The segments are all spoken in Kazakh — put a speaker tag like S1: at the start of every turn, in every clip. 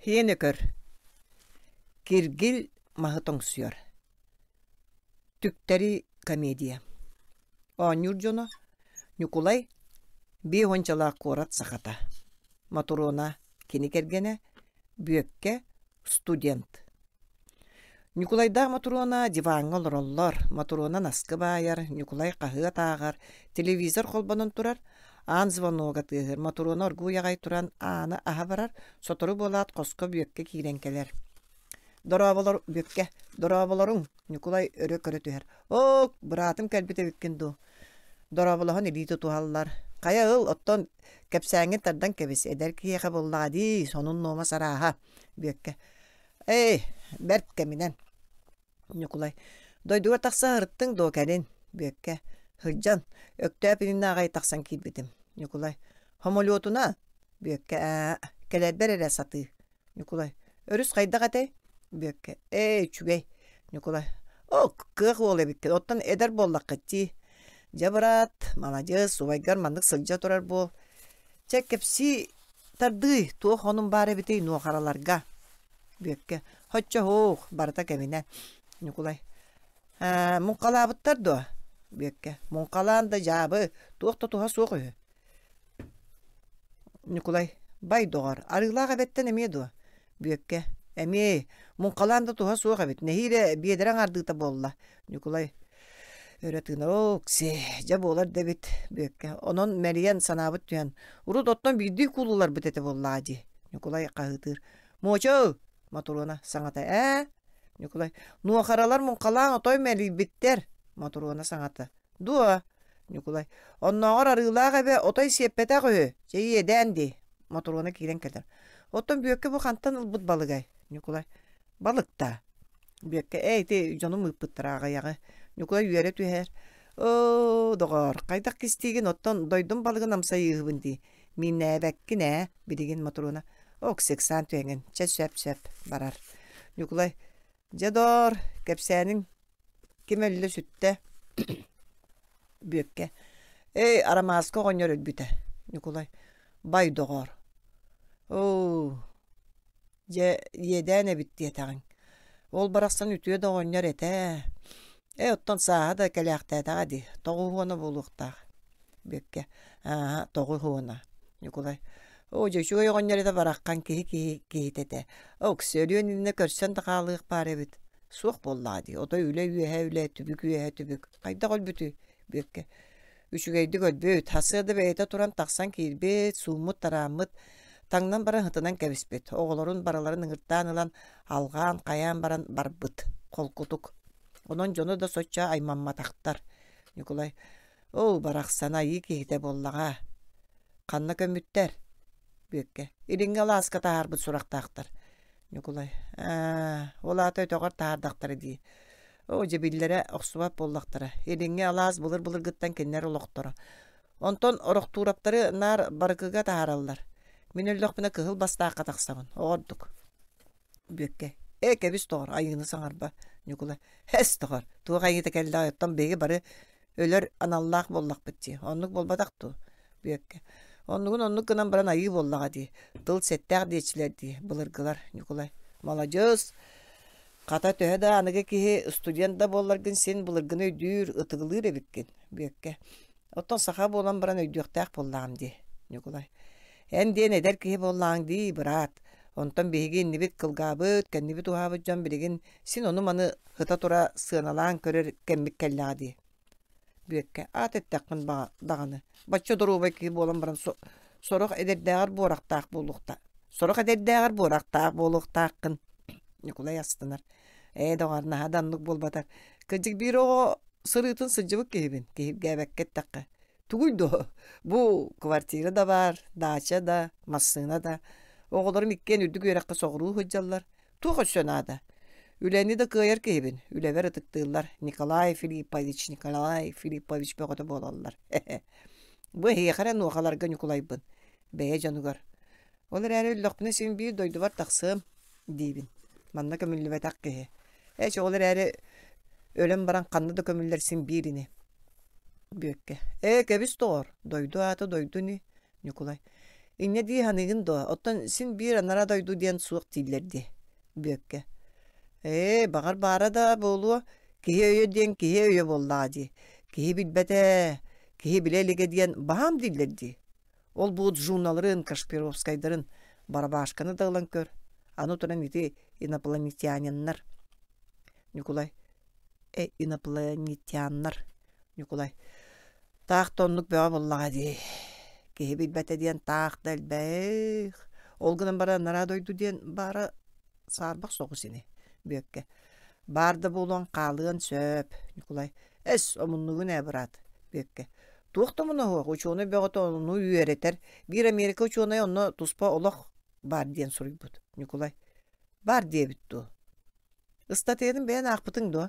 S1: Хиэне Киргил махытоң сүйер. комедия. Онюр жоно. Нюкулай би ғончала корат сахата. Матурона киникергене бүекке студент. Николайда матурона диванға роллар матурона наскы байыр, Николай қаһыға тағар, телевизор қолбанын тұрар, Аан звонуга тыыһыр, моторуна оргуу ягай туран ааны аһа барар, сотору болаат қосқа бүйөккө кииренкелер. Дороболор бүйөкке, дороболоруң, Николай өрө көрө түһөр. Ок, бұратым кәлбите бүккен ду. Дороболохон илиите туһаллар. Кая ыл оттон кепсәңе тардан кебес эдер болды боллади, сонун нома сараха бүйөкке. Эй, берт кеминен. Николай, дойдуга тақса ырттың до кәлин Hıccan, öktəp inna Николай, kilbitim. Nikolay, homolotuna? Büyükke, aa, keler Николай, өріс қайда қатай? qayda qatay? Büyükke, Николай, çügey. Nikolay, o kıq ol ebikke, ottan eder бекке муңкалаан жабы, жаабы туохта туха суох үһү бай доғар арыылаах эбеттен эмие дуо бүөкке эми муңкалаан да туха суох эбит нэхииле биэдерең ардыыта буолла никулай өрөтүгүн окси жа буолар дебит бүөкке онон мэриян санаабыт түһэн урут оттон биирдии куулуулар бытете буоллаа дии никулай кахытыыр мочо матурона саҥата э ә?» никулай нуохаралар муңкалаан отой Моторуона саңаты. Дуа. Николай. Оннағар арылаға лаға отай сеппеті қойы. Жей едәнді. Моторуона кейден келдір. Оттан бүйекке бұ қанттан ұлбыт балығай. Николай. Балықта. Бүйекке әйті жаным ұлбыттыр ағаяғы. Николай үйәрі түйәр. О, доғар. Қайдақ кестеген оттан дойдым балығын амсайы ғыбынды. Мен нәбәккі нә? Бідеген моторуона. Оксек сан түйенген. Чәсөп-сөп барар. Николай. Жадор, кәпсәнің Кимелле сүттэ бүөкке. Эй, арамаска ғонер өтбіті, Николай. Бай доғар. Оу, едәне бітті етағын. Ол барақсан үтіе доғонер еті. Эй, оттан саға да кәләқті етаға ди. Тоғы хуана болуқтақ. Бүөкке. Аға, тоғы хуана. Николай. О, жөшігі ғонер еті бараққан кейі кейі кейі тәті. О, көрсен тағалығық бар ебіт суық болады Ода үле үе үле түбүк үе түбүк. Айда қол бүті бүкке. Үшігейді көл бүй тасығыды бәйді тұран тақсан кейір сумы тарамыт, таңнан баран ытынан кәбіспет, бет. бараларын ылан алған қаян баран бар бұт, онон жону Оның да соча аймамма тақтар. Николай, оу барақсана ек ехте боллаға. Қанны көміттер. Бүкке, иринге ласқа тағар Николай. Ә, Олатай тоғар таардақтары дей. О, жебиллері оқсуап болдақтары. Еліңе алаз бұлыр-бұлыр гыттан кеннер Онтон орық тураптары нар барықыға тааралдар. Мен өлдіқ бұны баста қатақсамын. Оғырдық. Бөкке. Эке біз тоғар, айыңны саңарба. Николай. Хәс тоғар. Туға айыңы кәлді айыптан бегі бары өлөр аналлақ болдақ бітті. Онлық болбадақ ту. Оннугун оннук гынан баран айы боллаға ди. Дыл сеттәк дейчилер ди, былыргылар, Николай. Молодёс. Қата төһә да аныга киһи студент да боллар гын сен былыргыны дүүр ытыгылыр эбиккен бөккә. Оттон саха болан баран өйдүктәк боллам ди, Николай. Эн ден эдер киһи боллаң ди, брат. Онтон биһигин нибит кылгабыт, кеннибит ухабыт жан билигин, сен оны маны хыта тура сыаналаан көрөр кеммик келлаға ди бүекке ат эттеккин даганы баччо дурубай кии болан баран сорох эдердегар буорактаах булукта сорох эдердегар буорактаах булуктааккын никулай астынар э догарнаха даннык болбатар кырдьык биир ого сырыытын сылжыбык киһибин киһибгэбэккеттакка тугуй до бу квартира да бар дача да массына да оголорум иккен үрдүк үөрэкке соғуруу хыджаллар туох өссөнаада Үләні да кыйыр кейбін. Үләвер ытыктыыллар. Николай Филиппович, Николай Филиппович бөгөтө болаллар. Бу хияхара нуахаларга нюкулайбын. Бәйе жанугар. Олар әрі үллөкпіні сен бир дойдувар тақсым дейбін. Манна көмүллүбе так кеһе. Эч олар әрі өлім баран қанды да көмүллерсин бирине. Бөкке. Э, кебис тоор. Дойду аты дойду ни. Николай. Инне дии ханыгын до. Оттон син бир анара дойду диен суық тиллерди. Бөкке. Э, бағар бара да болуа, кейе өйе диен кие өйе болла ди. Кихе білбәді, кихе билелиге диен баам дилер ди. Ол журналырын, Кашпировскайдырын бара барабашканы дағылан көр. Ану туран ити Николай. Э, инопланетяннар. Николай. тақ тонлық бөға болла ди. Кихе билбете деген, тақ дәлбәйх. Ол бара нарадойды диен бара сарбақ сені бекке. Барды болон қалығын сөп. Николай. әс омыннугун әбірат. Бүөкке. Туқты мұны хоқ, учоны бөғіті оны үйеретер. Бір Америка учоны оны туспа олық бар дейін сұрғы бұд. Николай. Бар бітті. ду. Истатедім бәйін ақпытың ду.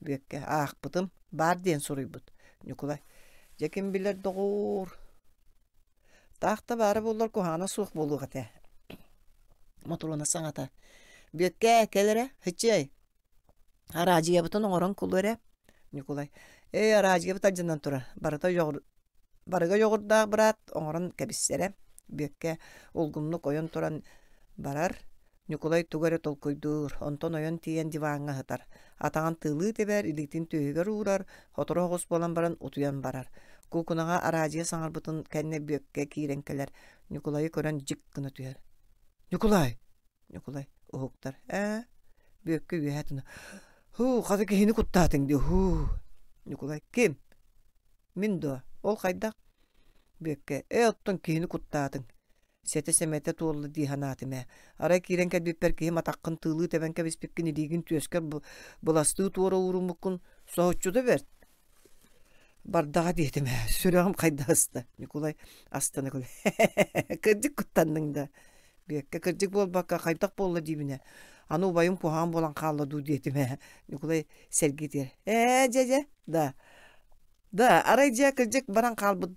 S1: Бекке, Ақпытым бар дейін сұрғы бұд. Николай. Жекін білер дұғыр. Тақта бары болар кухана суық болуға тә. саң саңата. Бекке келере, хичей. Аразия бутын оңорон кулуре. Николай. Эй, аражия бутар жаннан тура. Барата жогур. Барыга жогурда брат, оңорун кебиссере. Бекке улгумну койон туран барар. Николай тугаре толкуйдур онтон ойон тиен диванга хатар. Атаган тылы тебер, иликтин түйөгөр уурар, хоторо хос болан баран утуян барар. Кукунага аражия саңарбытын кенне бөккә киирен келер. Николай көрөн жик кына Николай! Николай! уһуктар ә бөккө үөһэ ху хуу хата киһини де ху николай кем мен до ол қайда бөккө э оттон киһини куттаатың сете семете туолла диһанаатиме ара киирен кэлбиппер киһи матахкын тыылыы тэбэн кэбиспиккин иригин түөскер быластыы туора уурумуккун соһоччуду берт бардаға дедім сүрағым қайда асты николай астана күл кірдік құттандың да Бекке бол бака кайдак болла дибине. Ану байым кухан болан калла ду диетиме. Николай сергитер. Э, дядя, да. Да, арай жа кырдык баран калбыт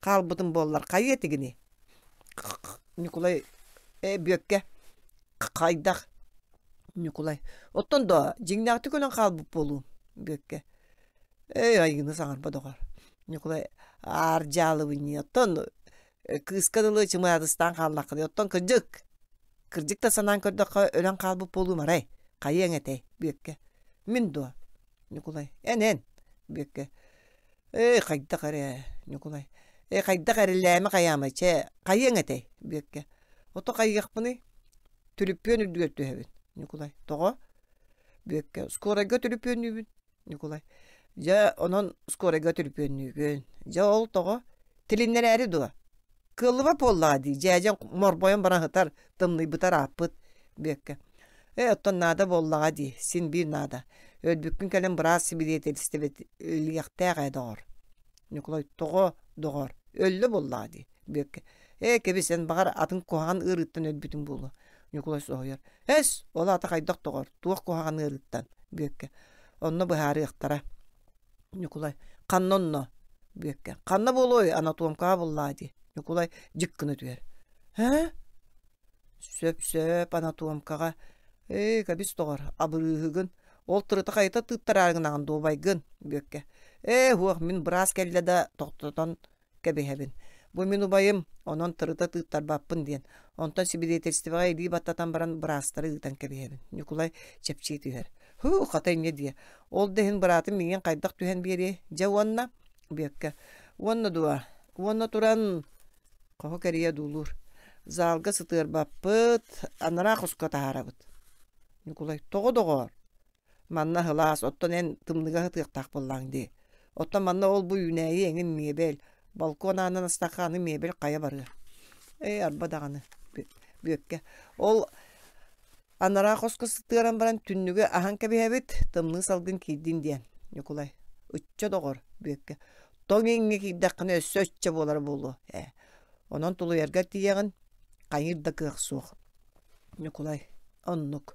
S1: калбытын боллар. Кайы этигини? Николай э бекке кайдак. Николай. Оттон да жиңнакты көлөн калбып болу. Бекке. Эй, айгыны саңар бадагар. Николай не Оттон Э, кыскадылы чымаадыстан хааллахкыды оттон кырдьык кырдьык да санаан көрдөккө өлөн калбып болуу марай кайы Николай. бүөкке мин дуо никулай энен бүөкке эй кайда каре никулай эй кайда карелээми каямайче кайы эңетей бүөкке ото кайыакпыны түлүппүөн үрдүгөттүөбүн никулай того бүөкке скоройга түлүпүөнүүбүн никулай жа онон скоройга түлүпүөнүүбүн жа ол того тилиннен әрі дуо кылыва болла ди жаген мор боен бара хатар тымны бутар апыт бекке э оттан нада болла ди син бир нада өт келем бара сибидет элистеп лияктага эдор николай того догор өллө болла ди бекке э кеби сен багар атын кохан ырыттан өт бүтүн болу николай соер эс ол ата кайдак догор туак кохан ырыттан бекке онно быхары яктара николай каннонно бекке канна болой ана туамка булла ди Микулай жик кына түер. Хә? Сөп-сөп ана туамкаға. Эй, кабис тоғар, абырыгын. Ол тырыты қайта тыттарарыңнаған добайгын, бөкке. Э, хуақ, мен біраз кәлі да тоқтытан кәбейхәбін. Бу мен убайым, онон тырыта тыттар баппын ден. Онтан сибидетестіваға еді баттатан баран бірастары ыттан кәбейхәбін. Никулай чәпчей түйер. Ху, қатай не дие. Ол дехін біраты менен қайдақ түйен бере. Жа онна, бөкке. Онна дуа. Онна туран Қоғы кәрия дулур. Залғы сытыр баппыт, анара құсқа тағарабыт. Николай, тоғы доғыр. Манна хылас, оттан ән тымныға хытықтақ боллаңды. Оттан манна ол бұй үнәйі еңін мебел, балкон анын астақаны мебел қая бары. Эй, арба дағаны, бөкке. Ол анара құсқа сытыран баран түннігі ахан кәбіхәбіт, тымны салғын кейдін дейін. Николай, үтче доғыр, бөкке. Тоң еңге кейдаққаны өссөтче болар болу. Онон тулуярга тиягін қайырда кыах суох. Николай, оннук.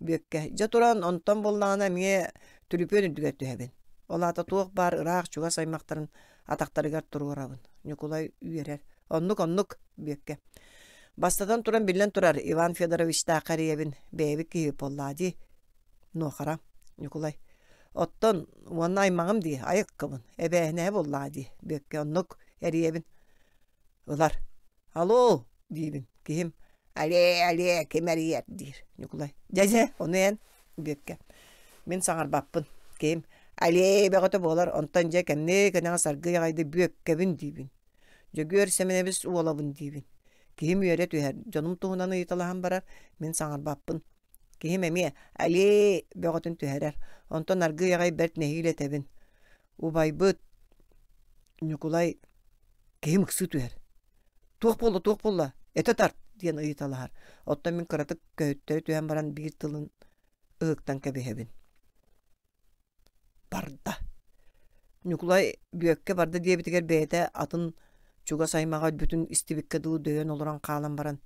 S1: Бекке, жа туран онтон боллағына мие түліпен үрдіге түхәбін. Ол ата туық бар ырақ чуға саймақтарын атақтарыгар тұруырабын. Нукулай үйерер. Оннук, оннук, бөкке. Бастадан туран білен турар Иван Федорович тақариябин бәйбі кейіп оллади. Нохара, Николай. Оттон, уанна аймағым дей, айық кымын. Эбәхіне боллади, бөкке, оннук, әриябин. Олар Алло, дийбин. кейім әле әле кем әрияр, дейір. Николай. Дәзе, оны ән. Бекке. Мен саңар баппын. Кем. әле бәғіті болар, онтан жа кәмне кәнеға сарғы яғайды бөк кәбін дейбін. Жөгөр у уолабын дейбін. Кейім өре түйәр. Жаным туғынан ұйыталахан барар, мен саңар баппын. Кихим әме, әле бәғітін түйәрәр. Онтан арғы яғай бәрт нәхилетәбін. Убайбыт, Николай, кем кісі түйәр туох болла туох болла эте тарт диэн ыйыталаар отто мин кыратык көһүттөрү түһэн баран биир тылын ыыктан кэбиһэбин барда нукулай бүөкке барда диэбитигэр бэйэтэ атын чуга саймага бүтүн истибикке дуу дөөн олуран каалан баран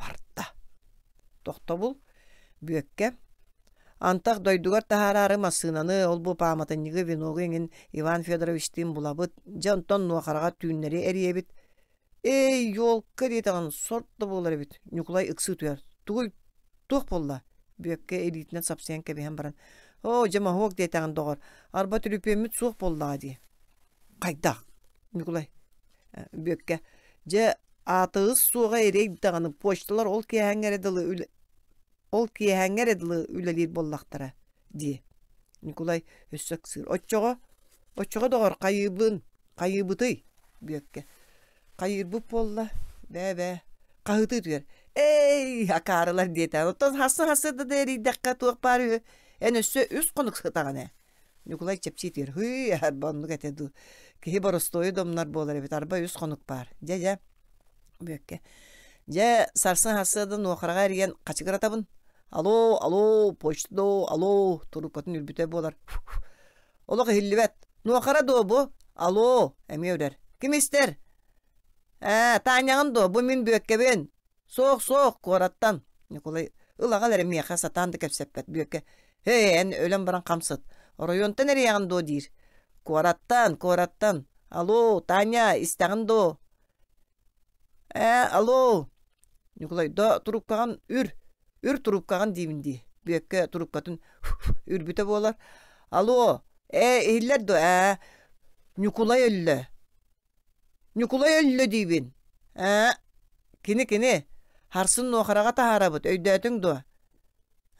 S1: барда тохто бул бүөккэ Антақ дойдугар тахарары масынаны ол бу паматыннығы виногы иван федоровичтин булабыт жонтон нуахарага түүннери эриебит Эй, елқы дейтін сортты болар бит. Николай ұқсы тұяр. Тұғай тұқ болла. Бөкке элитінен сапсиян кәбейін баран. О, жама хоқ дейтін доғар. Арба түріпеміт соқ болла, де. қайда Николай. Бөкке. Жа атығыз суға ерек дейтін почталар ол кейәңер еділі ол кейәңер еділі үлелер боллақтыра, де. Николай өссөк сыр. Отчоға, отчоға доғар қайыбын, қайыбытай. Бөкке кайыр буп болла бәбә каһыты түер эй акарылар диэте оттон хассы хассы да дери дакка туак пары эн өссө үс конук сытагана Николай чепчи түер хүй ар бонну кетеду домнар болар бит арба үс конук бар жа жа бөкке жа сарсын хасыда нуохарага эриген качыгыр атабын алло алло почтадо алло турупатын үрбүтө болар олоқ хиллибет нуохара дообу алло эми өрер кимистер Ә, до, бұ мен бөккебен. Соқ, соқ, қораттан. Николай, ұлағал әрі мияқа сатанды кәпсәппәт бөкке. Хе, әні өлім бұрын қамсыт. Ройонтан әрі до дейір. Қораттан, қораттан. Алло, Таня, до. Ә, алло. Николай, до, тұрыпқаған үр. Үр тұрыпқаған деймінде. Бөкке тұрыпқатын үрбіті болар. Алло, ә, әйлер до, ә, Николай өлі. Нюкулай өллі дейбін. Ә, кені кені, харсын ноқыраға тахарабыт, өйдәтің до.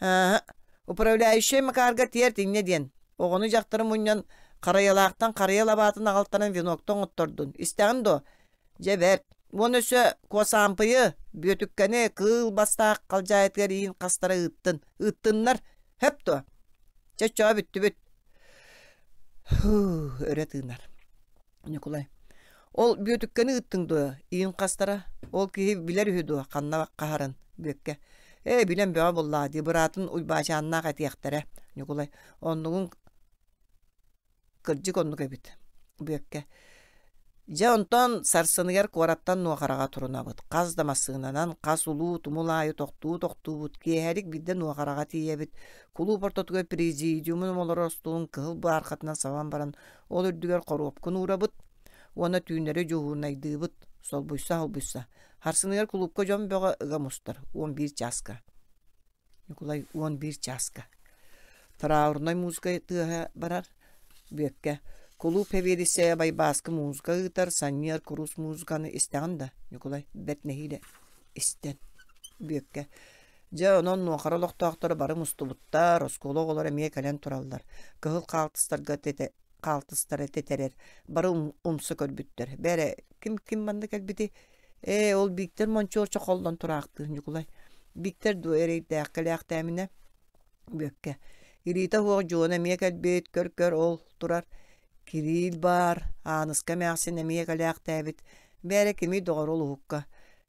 S1: Ә, управляющий макарга тер тіңне ден. Оғыны жақтырым ұннан қараялақтан қараялабатын ағалтарын виноктан ұттырдын. Истәғін до, жәбәрт, оны өсө косампыйы, бөтіккені кыл бастақ қалжайытгар иін қастары ұттын. Ұттыннар, хэп то. Чәчча бүтті бүт. Үрі тыңнар. Николай, Ол бөтіккені ыттың дуа, үйін қастара. Ол кихи билер үйі дуа, қанна қахарын бөкке. Э, билен бөа болла, дебыратын уйбашанна қатияқтары. Николай, оннығын кырджик оннығы бит бөкке. Жа онтон сарсыныгар куараттан нуақараға бұд. Қаз дамасығынан, қаз улуу тумулайы тоқтуу тоқтуубут, кеһәрик бидде нуақараға бұд. Кулу портотуга президиумын олоростуын кыл арқатынан саван баран, ол үрдігер ұра бұд. Уона түйінері жоғуына сол бойса ол бойса. Харсыныгар клубка жом бөға ұғамустар, 11 часка. Николай 11 часка. Траурной музыка тыға барар, бөкке. Клуб хеверисе байбаскы музыка ұғытар, саньер курус музыканы істен да, Николай, бәтнехиле, істен, бөкке. Жа онон нуахара лохтоақтары бары мұстыбыттар, осколоғылар әме кәлен тұралдар. қалтыстарға тете қалтыстары тетерер барын умсу көрбүттөр бәре ким ким манды келбити э ол биктер мончор чоколдон тұрақты нюкулай биктер дуэрейдээк келеак тәмине бөкке ирита хуок жуона эмие келбит көр көр ол тұрар кирил бар ааныска мээксин эмие келеак тәбит бәре кими доғорул ухукка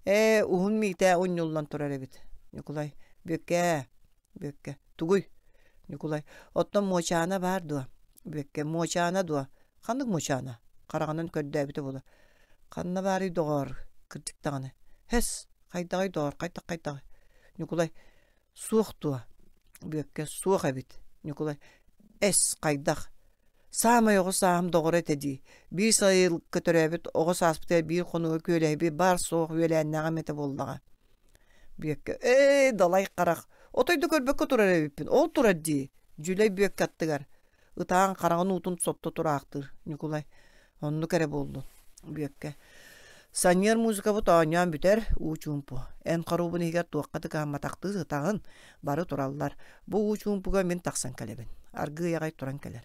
S1: э ухун миите уньуллан турар эбит нюкулай бөкке бөкке тугуй нюкулай оттон мочаана бар дуа бекке мочана дуа қандық мочана қарағаннан көрдәбіті болы қанна бары доғар кырдык тағаны Хэс, кайтагай доғар қайта қайта николай суук дуа бекке суук әбит николай эс қайдақ самый оғы саам доғыр әтеді Бир сайыл көтөрәбіт оғы саспыты бір қонуы көләбі бар соқ өләннәғам әті болдыға бекке эй далай қарақ Отойду көрбөккө тұрар эбиппин. ол турат дей Жүлөй бөк каттыгар ытаан қарағын уутун сотто тураактыр Николай. Онны кәрі болды бүйекке. Саньер музыка бұт анян бүтер учумпу. Ән қарубын егер туаққады каматақты ытағын бары тураллар. Бу учумпуға мен тақсан келебин. Арғы туран келер.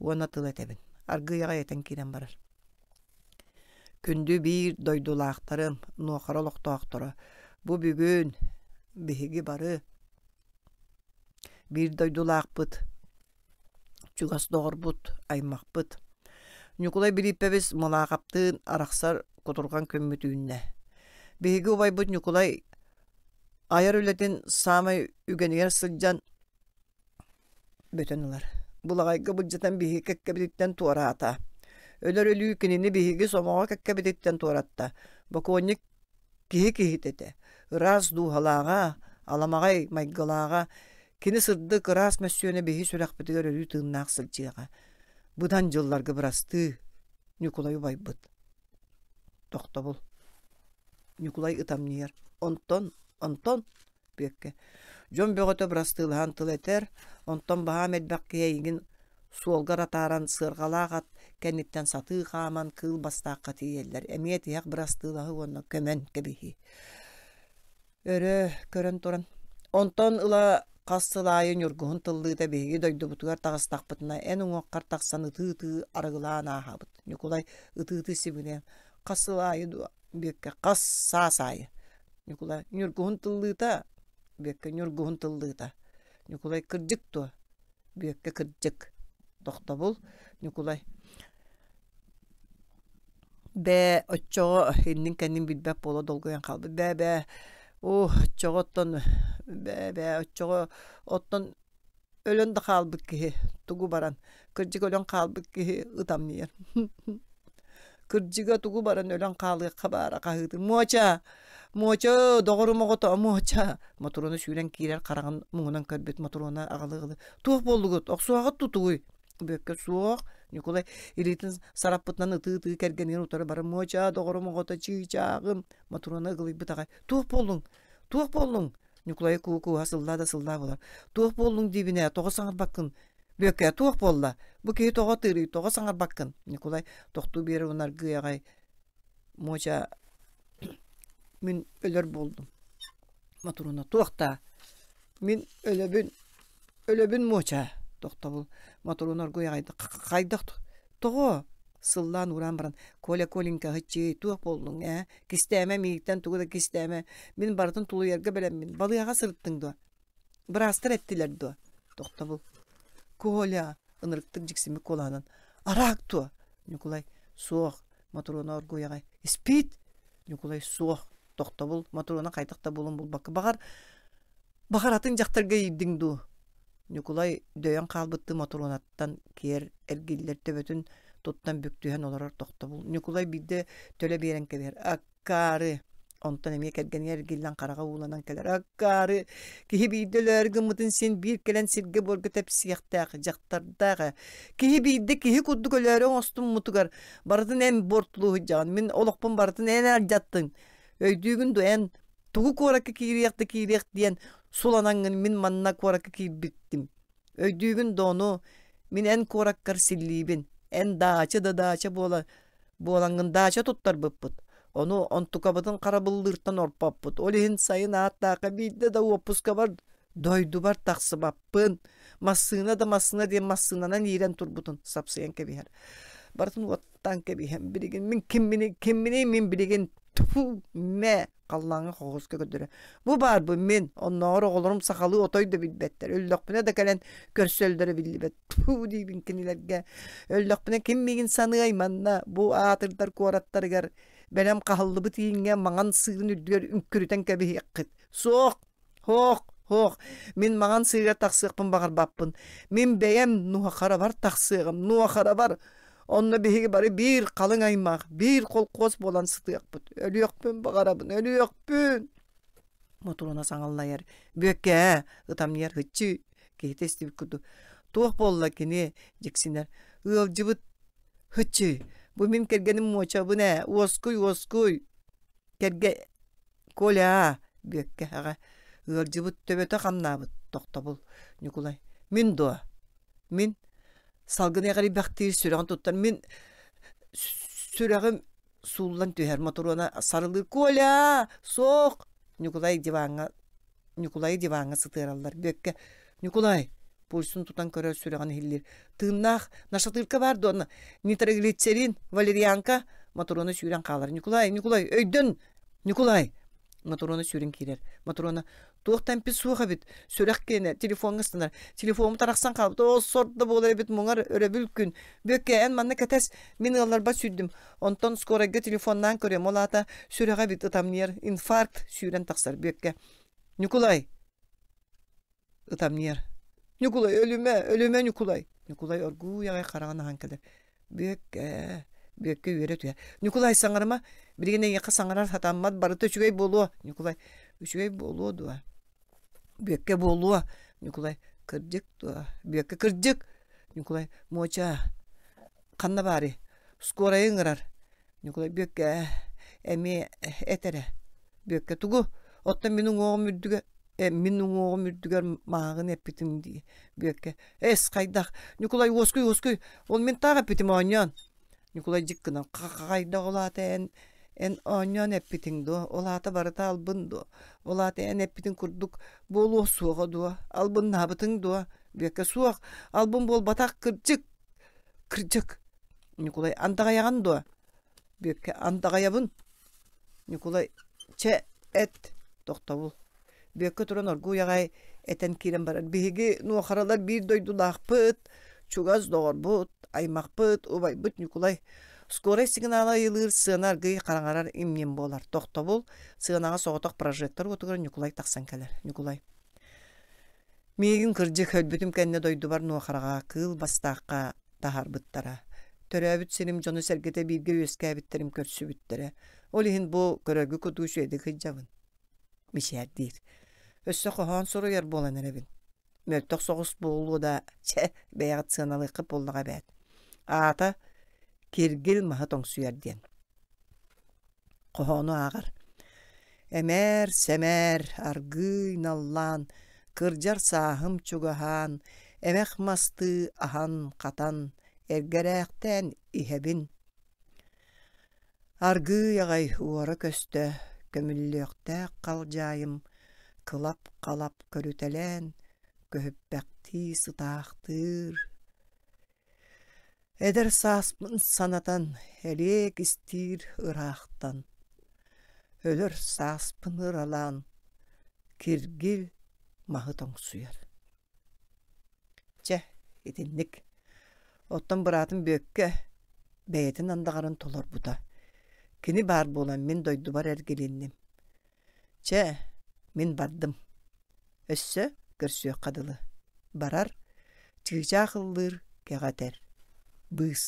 S1: Уана тыл әтебін. Арғы яғай әтен кейден барар. Күнді бір дойдулақтарым, нуақаралық туақтыры. Бу бүгін бігі бары бір дойдулақ чугас доғорбут аймақпыт нюкулай билиппебиз малаақаптыын арахсар кутурган криммитүүнне биһиги убайбут Николай аяр үлетин саамай үгенигер сылжан бөтөн ылар булагайгы былжытан бихи кеккебититтен туараата өлөр өлүү кинини биһиги сомого кеккебититтен туаратта бокуонник кихи кихитете ыраас дуухалааға аламагай майгалааға Кини қырас ырас мәссөне беһи Бұдан жылларғы бырасты. Николай байбыт. Тоқта бұл. Николай ытамниер. Онтон, онтон, бекке. Жон бөгөтө бырастылаан тұл этер, онтон баһа медбак киегин суолгар атааран ратаран кенниттен сатыы хааман кыл бастаакка тиеллер. Эмиэ тияк Онтон қастылайын бейгі дөйді бұтығар тағыстақ бұтына ән уңуоккар тақсан ытыы-ытыы аға бұт. никулай ытыы-ытыы сибине қастылайы бекке қассаасайы никулай юргуһун тыллыыта бекке юргуһун тыллыыта никулай кырдьык туа бекке кырдьык тохтобул Николай. бээ оччоҕо иннин кэннин билбэп боло долгоян қалды. Бә-бә Ох, чоготтон бэ бэ чого оттон өлөн калбык ки тугу баран. Кыржык өлөн калбык ки ытам нер. Кыржыга тугу баран өлөн калык кабара кагыды. Моча, моча догору могото моча. Моторуна сүйрен кирер караган муңунан көрбөт моторуна агылыгылы. Тух болдугут, оксуагат тутуй. Бөккө Николай илитин сараппытнаны ты керген утары бар моча догорум гота чыйчагым матурана гылы битага. Тух болдуң. Николай кууку асылда да сылда болар. Тух болдуң дибине тогосаңар баккын. Бөкке тух болла. Бу кей того тыри тогосаңар баккын. Николай токту бери унар гыягай. Моча мен өлөр болдум. Матурана тух Мен өлөбүн өлөбүн моча мотор бул көй айды хайдах того сыллан уран баран коля коленька хычы туох болдуң э ә? кистеме мииктен да кистеме мен бардын тулы ерге белем мин балыяга сырыттың до бир астыр эттилер до тоқта бул коля ынырыктык жиксими коланын арак ту николай суох көй гуяга испит николай суох тоқта бул моторуна кайтакта булун бул бакы багар багар атын жактарга ийдиң ду Николай дөйөн қалбытты моторунаттан кер эргиллер төбөтүн туттан бүктіген олорор тохто бұл. Николай бидде төлө берен кебер. Аккары онтан эми келген эргиллен қараға ууланан келер. Аккары киһи бийделер мұтын сен бир келен сирге борго тепсияктак жактардагы. Киһи бийде киһи кудду көлөрө остум мутугар. Бардын эм бортлуу жагын. Мен олокпун бардын ән жаттым. Өйдүгүн дуэн тугу кораки кириякты кирияк суланаңын мин манна куаракка кийбиттим өйдүүгүн доону мин эн куараккар силлиибин эн даача да даача буола буолаңын даача туттарбыппыт ону онтукабытын карабыллыртан орпаппыт олихин сайын ааттаака биитте да бар дойдубар баппын. массыына да массына диэн массыынанан иирен турбутун сапсыян кебиһер бартын уоттан кебиһен билигин мин киммини киммини мин билигин Тфу, мә, қаллаңы қоғыз көгідірі. Бұ бар бұ мен, оннағыр оғылырым сақалы отойды білбеттер. Өлдіқпіне де кәлен көрсөлдірі білбет. Тфу, дейбін кенелерге. Өлдіқпіне ким мегін саны айманна, бұ атырдар куараттарығар. Бәлем қағылыбы тиінге маған сыйын үлдігер үнкүрітен кәбі еққіт. Соқ, хоқ, Хоқ, мен маған сыйға тақсықпын бағар баппын. Мен бәйем қара бар тақсығым, нуақара бар. Онны биһиги бары бир қалың аймак бир колхоз болан сытыякпыт. Өлүөкпүн багарабын, өлүөкпүн. Мотуруна саңаллайар. Бөкке, ытамнер хычы, кейтес деп күдү. Туох болла кини жексинер. Ыал жыбыт хычы. Бу мен кергеним моча буне, оскуй, оскуй. Керге коля, бөкке ага Ыал жыбыт төбөтө каннабыт, токтобул. Николай. Мин до. Мин салгын ягыри бактыр сөрөгөн тоттан мен сөрөгөм сұлылан төһөр моторуна сарылы коля сох николай диванга николай диванга сытыраллар бөккө николай пульсун тутан көрөр сөрөгөн хиллер тыыннаах нашатырка бар дона нитроглицерин валерьянка моторуна сүйрен каалар николай николай өйдөн николай моторона сүрін келер. моторона туоктан пи суха бит сөрөк кене телефон гыстанар телефон тараксан калып о сорда болар бит муңар өрө бүлкүн бөкке эн манны катас мен алар ба сүйдім. онтон скорайга телефоннан көрөм олата сүрөга бит ытамнер инфаркт сүйрен тақсар бөкке никулай ытамнер никулай өліме өлүмө никулай никулай оргуяга қараған хан келер бөкке бекке үйрө түе. Николай саңарма биргене яка саңарар хатаммат барыты үчүгөй болуо. Николай үчүгөй болуо дуа. Бекке болуо. Николай кырдык дуа. Бекке кырдык. Николай моча қанна бары Скорая ыңырар. Николай бекке эми этере. Бекке тугу. отта менің оғым үрдүгө э, менің оғым үрдігер мағын әппетім дей. Бөкке, әс қайдақ, Николай оскөй, оскөй, ол мен тағы әппетім оңнан. Николай кына кайда олаты эн эн оньон эппитин до олаты барыта албын до олаты эн эппитин курдук болу суоға до албын набытын до бекке суақ албын бол батақ кырчык кырчык Николай антағаяған до бекке антағаябын Николай че эт тоқтабыл бекке тұран оргу ягай этен кирен барар биһиги нуохаралар биир дойдулаахпыт чугаз догорбут аймакпыт убайбыт нюкулай скорый сигнала ыйлыыр сыанар гый караңарар имнен болар токтобул сыанага соготок прожектор отугар нюкулай таксан келер нюкулай миигин кырдьык өлбүтүм кэнне дойдубар бастаққа кыыл бастаакка тахарбыттара төрөбүт сирим жону сергете биирге үөскээбиттерим көрсүбүттере ол бу көрөгү кудуучу эдик хыджабын мишиэрдиир өссө хохон суруяр болан эребин мөптөк соғыс болуы да чә бәйіғат цыналый қып болдыға бәді. Ата кергіл маһы тоң сүйерден. ағыр. Әмәр, сәмәр, аргый наллан, кыржар сағым чүгіған, әмәқ масты ахан қатан, әргәрәқтән үйәбін. Аргүй ағай уары көсті, көміллөқтә қалжайым, қылап қалап көрүтәлән, көһөппәкти сытаахтыыр. Эдер сааспын санатан, әлек істір ұрақтан, Өлір сааспын ыралан, кіргіл мағы тоңсуяр. Че, етіндік, оттан бұратын бөкке, бәйетін андағарын толыр бұда. Кіні бар болан, мен дойду бар әргеленнім. Чә, мен бардым. Өссі, көрсүөк қадылы. барар чыыча кылдыр кәғатер. Бұс,